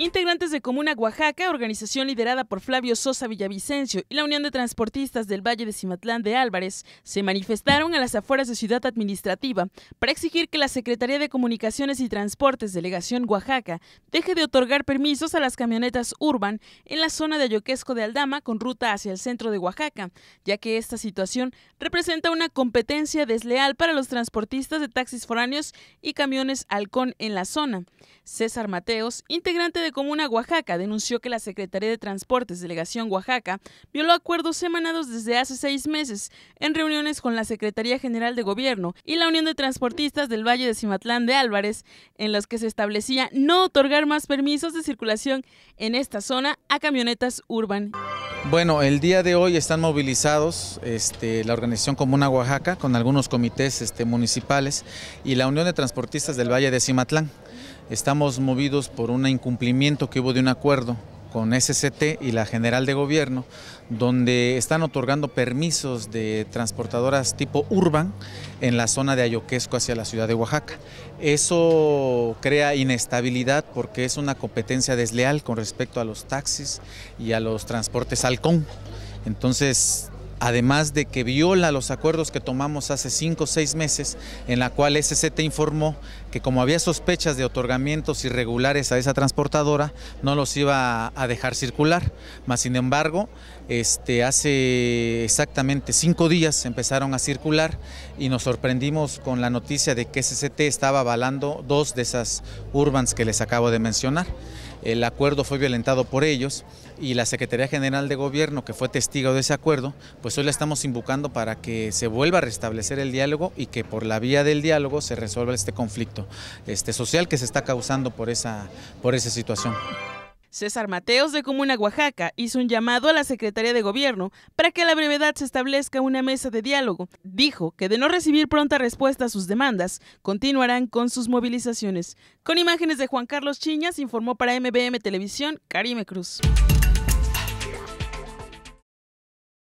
Integrantes de Comuna Oaxaca, organización liderada por Flavio Sosa Villavicencio y la Unión de Transportistas del Valle de Cimatlán de Álvarez, se manifestaron a las afueras de Ciudad Administrativa para exigir que la Secretaría de Comunicaciones y Transportes Delegación Oaxaca deje de otorgar permisos a las camionetas urban en la zona de Ayoquesco de Aldama con ruta hacia el centro de Oaxaca, ya que esta situación representa una competencia desleal para los transportistas de taxis foráneos y camiones halcón en la zona. César Mateos, integrante de Comuna Oaxaca denunció que la Secretaría de Transportes Delegación Oaxaca violó acuerdos semanados desde hace seis meses en reuniones con la Secretaría General de Gobierno y la Unión de Transportistas del Valle de Cimatlán de Álvarez, en los que se establecía no otorgar más permisos de circulación en esta zona a camionetas urban. Bueno, el día de hoy están movilizados este, la organización Comuna Oaxaca con algunos comités este, municipales y la Unión de Transportistas del Valle de Cimatlán estamos movidos por un incumplimiento que hubo de un acuerdo con SCT y la General de Gobierno, donde están otorgando permisos de transportadoras tipo urban en la zona de Ayoquesco hacia la ciudad de Oaxaca. Eso crea inestabilidad porque es una competencia desleal con respecto a los taxis y a los transportes halcón. Entonces, además de que viola los acuerdos que tomamos hace cinco o seis meses, en la cual SCT informó que como había sospechas de otorgamientos irregulares a esa transportadora, no los iba a dejar circular. Mas, sin embargo, este, hace exactamente cinco días empezaron a circular y nos sorprendimos con la noticia de que SCT estaba avalando dos de esas urbans que les acabo de mencionar. El acuerdo fue violentado por ellos y la Secretaría General de Gobierno, que fue testigo de ese acuerdo, pues hoy la estamos invocando para que se vuelva a restablecer el diálogo y que por la vía del diálogo se resuelva este conflicto este, social que se está causando por esa, por esa situación. César Mateos de Comuna Oaxaca hizo un llamado a la Secretaría de Gobierno para que a la brevedad se establezca una mesa de diálogo. Dijo que de no recibir pronta respuesta a sus demandas, continuarán con sus movilizaciones. Con imágenes de Juan Carlos Chiñas, informó para MBM Televisión Karime Cruz.